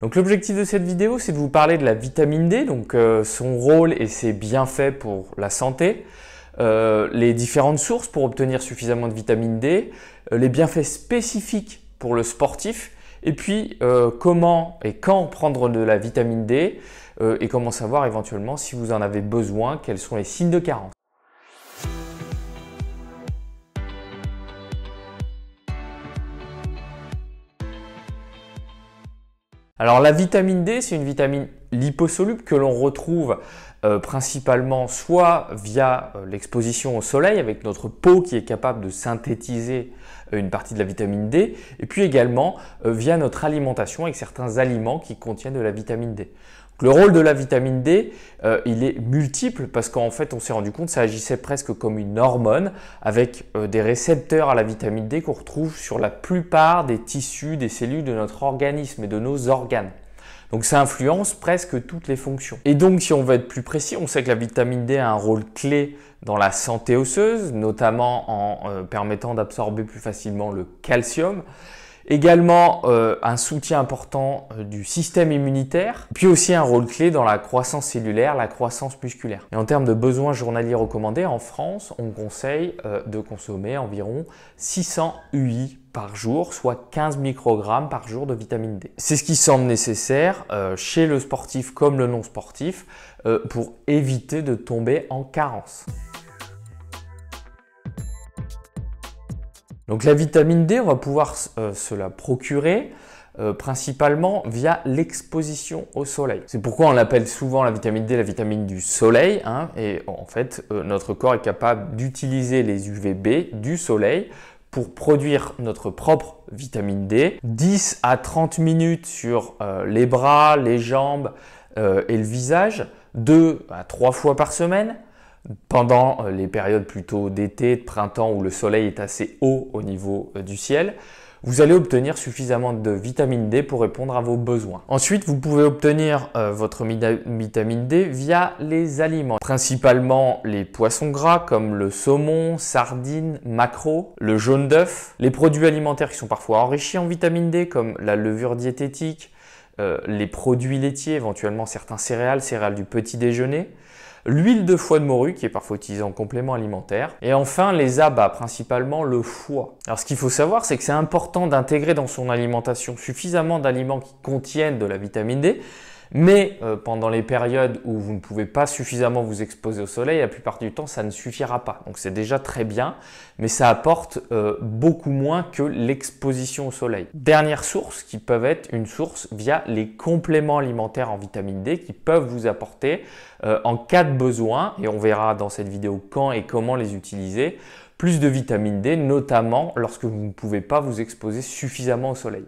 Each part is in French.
Donc l'objectif de cette vidéo, c'est de vous parler de la vitamine D, donc euh, son rôle et ses bienfaits pour la santé, euh, les différentes sources pour obtenir suffisamment de vitamine D, euh, les bienfaits spécifiques pour le sportif, et puis comment et quand prendre de la vitamine D, et comment savoir éventuellement si vous en avez besoin, quels sont les signes de carence. Alors la vitamine D, c'est une vitamine liposoluble que l'on retrouve euh, principalement soit via euh, l'exposition au soleil avec notre peau qui est capable de synthétiser euh, une partie de la vitamine D et puis également via notre alimentation avec certains aliments qui contiennent de la vitamine D. Le rôle de la vitamine D, euh, il est multiple parce qu'en fait, on s'est rendu compte, que ça agissait presque comme une hormone avec euh, des récepteurs à la vitamine D qu'on retrouve sur la plupart des tissus, des cellules de notre organisme et de nos organes. Donc ça influence presque toutes les fonctions. Et donc si on veut être plus précis, on sait que la vitamine D a un rôle clé dans la santé osseuse, notamment en euh, permettant d'absorber plus facilement le calcium. Également euh, un soutien important euh, du système immunitaire, puis aussi un rôle clé dans la croissance cellulaire, la croissance musculaire. Et en termes de besoins journaliers recommandés, en France, on conseille euh, de consommer environ 600 UI par jour, soit 15 microgrammes par jour de vitamine D. C'est ce qui semble nécessaire chez le sportif comme le non sportif pour éviter de tomber en carence. Donc la vitamine D, on va pouvoir euh, se la procurer euh, principalement via l'exposition au soleil. C'est pourquoi on l'appelle souvent la vitamine D la vitamine du soleil. Hein, et en fait, euh, notre corps est capable d'utiliser les UVB du soleil pour produire notre propre vitamine D. 10 à 30 minutes sur les bras, les jambes et le visage. 2 à 3 fois par semaine pendant euh, les périodes plutôt d'été, de printemps où le soleil est assez haut au niveau euh, du ciel, vous allez obtenir suffisamment de vitamine D pour répondre à vos besoins. Ensuite, vous pouvez obtenir euh, votre vitamine D via les aliments, principalement les poissons gras comme le saumon, sardines, maquereau, le jaune d'œuf, les produits alimentaires qui sont parfois enrichis en vitamine D comme la levure diététique, les produits laitiers, éventuellement certains céréales, céréales du petit déjeuner, l'huile de foie de morue qui est parfois utilisée en complément alimentaire, et enfin les abats, principalement le foie. Alors ce qu'il faut savoir, c'est que c'est important d'intégrer dans son alimentation suffisamment d'aliments qui contiennent de la vitamine D mais euh, pendant les périodes où vous ne pouvez pas suffisamment vous exposer au soleil, la plupart du temps, ça ne suffira pas. Donc c'est déjà très bien, mais ça apporte euh, beaucoup moins que l'exposition au soleil. Dernière source qui peuvent être une source via les compléments alimentaires en vitamine D qui peuvent vous apporter euh, en cas de besoin, et on verra dans cette vidéo quand et comment les utiliser, plus de vitamine D, notamment lorsque vous ne pouvez pas vous exposer suffisamment au soleil.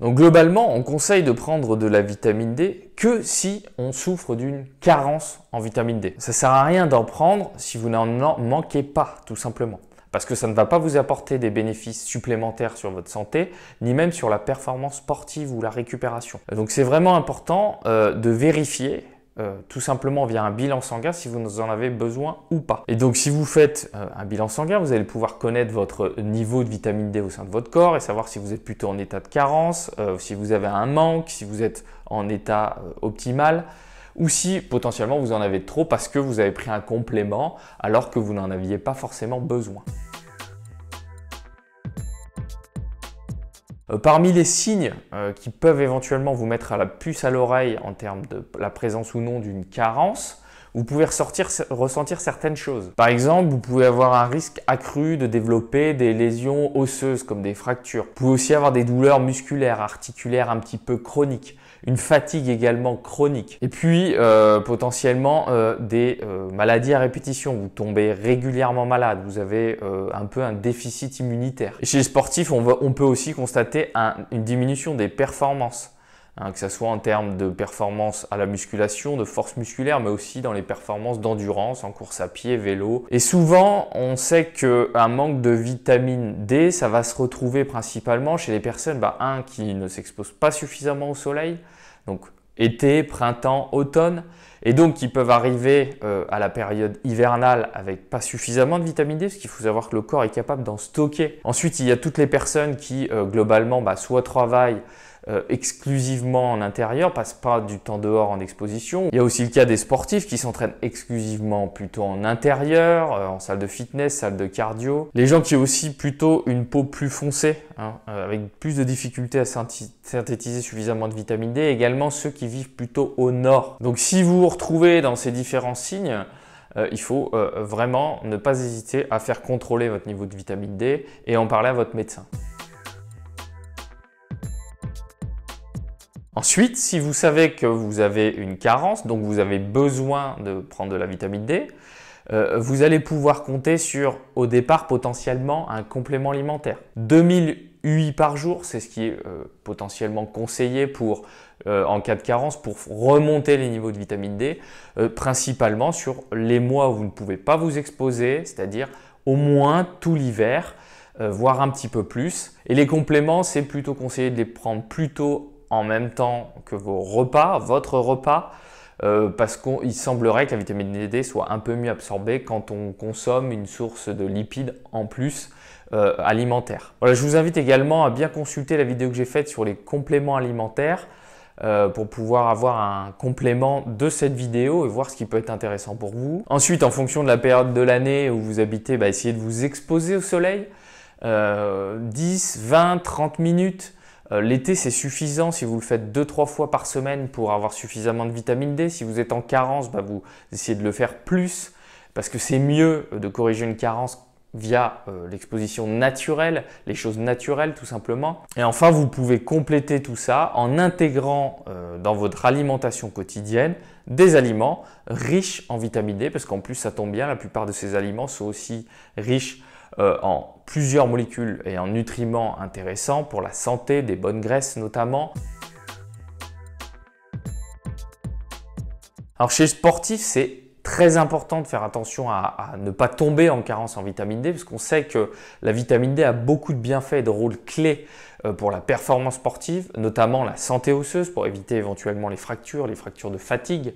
Donc globalement, on conseille de prendre de la vitamine D que si on souffre d'une carence en vitamine D. Ça sert à rien d'en prendre si vous n'en manquez pas, tout simplement. Parce que ça ne va pas vous apporter des bénéfices supplémentaires sur votre santé, ni même sur la performance sportive ou la récupération. Donc c'est vraiment important euh, de vérifier euh, tout simplement via un bilan sanguin si vous en avez besoin ou pas. Et donc si vous faites euh, un bilan sanguin, vous allez pouvoir connaître votre niveau de vitamine D au sein de votre corps et savoir si vous êtes plutôt en état de carence, euh, si vous avez un manque, si vous êtes en état optimal ou si potentiellement vous en avez trop parce que vous avez pris un complément alors que vous n'en aviez pas forcément besoin. Euh, parmi les signes euh, qui peuvent éventuellement vous mettre à la puce à l'oreille en termes de la présence ou non d'une carence, vous pouvez ressentir certaines choses. Par exemple, vous pouvez avoir un risque accru de développer des lésions osseuses comme des fractures. Vous pouvez aussi avoir des douleurs musculaires, articulaires un petit peu chroniques une fatigue également chronique, et puis euh, potentiellement euh, des euh, maladies à répétition. Vous tombez régulièrement malade, vous avez un peu un déficit immunitaire. Et chez les sportifs, on, peut aussi constater une diminution des performances. Hein, que ce soit en termes de performance à la musculation, de force musculaire, mais aussi dans les performances d'endurance, en course à pied, vélo. Et souvent, on sait qu'un manque de vitamine D, ça va se retrouver principalement chez les personnes, bah, un, qui ne s'exposent pas suffisamment au soleil, donc été, printemps, automne, et donc qui peuvent arriver euh, à la période hivernale avec pas suffisamment de vitamine D, parce qu'il faut savoir que le corps est capable d'en stocker. Ensuite, il y a toutes les personnes qui, euh, globalement, bah, soit travaillent, euh, exclusivement en intérieur, passe pas du temps dehors en exposition. Il y a aussi le cas des sportifs qui s'entraînent exclusivement plutôt en intérieur, euh, en salle de fitness, salle de cardio. Les gens qui ont aussi plutôt une peau plus foncée, hein, euh, avec plus de difficultés à synthétiser suffisamment de vitamine D, également ceux qui vivent plutôt au nord. Donc si vous vous retrouvez dans ces différents signes, il faut vraiment ne pas hésiter à faire contrôler votre niveau de vitamine D et en parler à votre médecin. Ensuite, si vous savez que vous avez une carence, donc vous avez besoin de prendre de la vitamine D, euh, vous allez pouvoir compter sur, au départ, potentiellement un complément alimentaire. 2000 UI par jour, c'est ce qui est euh, potentiellement conseillé pour, euh, en cas de carence pour remonter les niveaux de vitamine D, principalement sur les mois où vous ne pouvez pas vous exposer, c'est-à-dire au moins tout l'hiver, voire un petit peu plus. Et les compléments, c'est plutôt conseillé de les prendre plutôt en même temps que vos repas, votre repas, euh, parce qu'il semblerait que la vitamine D soit un peu mieux absorbée quand on consomme une source de lipides en plus euh, alimentaire. Voilà, je vous invite également à bien consulter la vidéo que j'ai faite sur les compléments alimentaires euh, pour pouvoir avoir un complément de cette vidéo et voir ce qui peut être intéressant pour vous. Ensuite, en fonction de la période de l'année où vous habitez, bah, essayez de vous exposer au soleil. 10, 20, 30 minutes. Euh, l'été, c'est suffisant si vous le faites deux, 3 fois par semaine pour avoir suffisamment de vitamine D. Si vous êtes en carence, bah, vous essayez de le faire plus parce que c'est mieux de corriger une carence via euh, l'exposition naturelle, les choses naturelles tout simplement. Et enfin, vous pouvez compléter tout ça en intégrant euh, dans votre alimentation quotidienne des aliments riches en vitamine D, parce qu'en plus ça tombe bien, la plupart de ces aliments sont aussi riches euh, en plusieurs molécules et en nutriments intéressants pour la santé, des bonnes graisses notamment. Alors chez les sportifs, c'est très important de faire attention à, à, ne pas tomber en carence en vitamine D, parce qu'on sait que la vitamine D a beaucoup de bienfaits et de rôles clés euh, pour la performance sportive, notamment la santé osseuse, pour éviter éventuellement les fractures, les fractures de fatigue,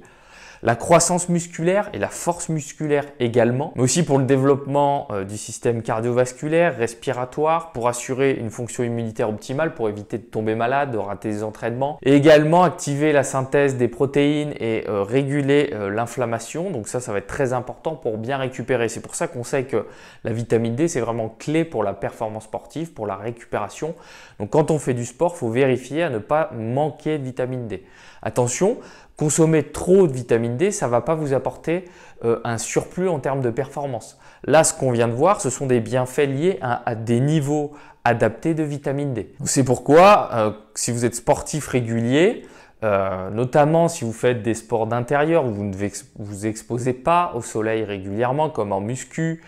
la croissance musculaire et la force musculaire également, mais aussi pour le développement euh, du système cardiovasculaire, respiratoire, pour assurer une fonction immunitaire optimale, pour éviter de tomber malade, de rater des entraînements, et également activer la synthèse des protéines et euh, réguler euh, l'inflammation. Donc ça, ça va être très important pour bien récupérer. C'est pour ça qu'on sait que la vitamine D, c'est vraiment clé pour la performance sportive, pour la récupération. Donc quand on fait du sport, il faut vérifier à ne pas manquer de vitamine D. Attention, Consommer trop de vitamine D, ça ne va pas vous apporter euh, un surplus en termes de performance. Là, ce qu'on vient de voir, ce sont des bienfaits liés à, des niveaux adaptés de vitamine D. C'est pourquoi, euh, si vous êtes sportif régulier, euh, notamment si vous faites des sports d'intérieur où vous ne vous exposez pas au soleil régulièrement, comme en muscu,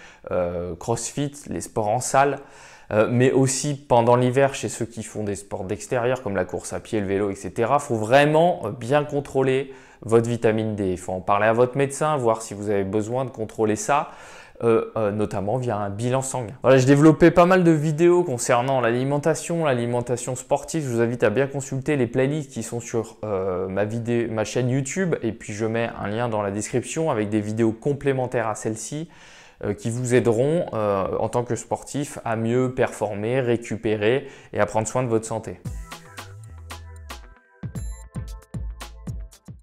crossfit, les sports en salle, euh, mais aussi pendant l'hiver chez ceux qui font des sports d'extérieur comme la course à pied, le vélo, etc. Il faut vraiment euh, bien contrôler votre vitamine D. Il faut en parler à votre médecin, voir si vous avez besoin de contrôler ça. Euh, notamment via un bilan sanguin. Voilà, j'ai développé pas mal de vidéos concernant l'alimentation, l'alimentation sportive. Je vous invite à bien consulter les playlists qui sont sur ma, ma chaîne YouTube et puis je mets un lien dans la description avec des vidéos complémentaires à celle-ci. Euh, qui vous aideront euh, en tant que sportif à mieux performer, récupérer et à prendre soin de votre santé.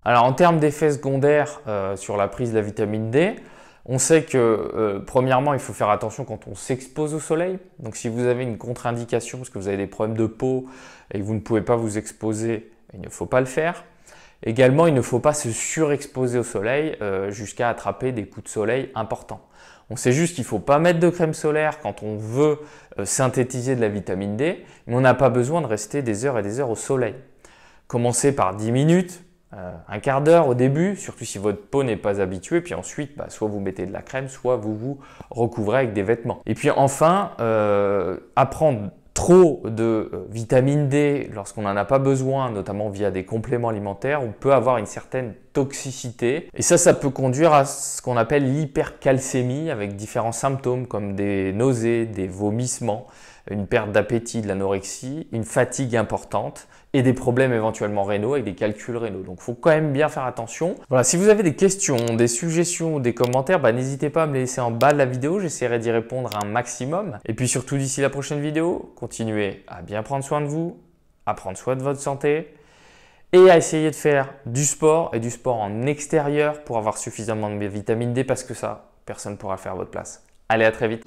Alors en termes d'effets secondaires euh, sur la prise de la vitamine D, on sait que premièrement il faut faire attention quand on s'expose au soleil. Donc si vous avez une contre-indication parce que vous avez des problèmes de peau et que vous ne pouvez pas vous exposer, il ne faut pas le faire. Également, il ne faut pas se surexposer au soleil jusqu'à attraper des coups de soleil importants. On sait juste qu'il ne faut pas mettre de crème solaire quand on veut euh, synthétiser de la vitamine D, mais on n'a pas besoin de rester des heures et des heures au soleil. Commencez par 10 minutes, euh, un quart d'heure au début, surtout si votre peau n'est pas habituée, puis ensuite, bah, soit vous mettez de la crème, soit vous vous recouvrez avec des vêtements. Et puis enfin, euh, apprendre trop de vitamine D lorsqu'on n'en a pas besoin, notamment via des compléments alimentaires, on peut avoir une certaine toxicité. Et ça, ça peut conduire à ce qu'on appelle l'hypercalcémie avec différents symptômes comme des nausées, des vomissements, une perte d'appétit, de l'anorexie, une fatigue importante et des problèmes éventuellement rénaux avec des calculs rénaux. Donc, faut quand même bien faire attention. Voilà, si vous avez des questions, des suggestions, des commentaires, bah, n'hésitez pas à me laisser en bas de la vidéo. J'essaierai d'y répondre un maximum. Et puis surtout, d'ici la prochaine vidéo, continuez à bien prendre soin de vous, à prendre soin de votre santé et à essayer de faire du sport et du sport en extérieur pour avoir suffisamment de vitamine D parce que ça, personne ne pourra faire votre place. Allez, à très vite.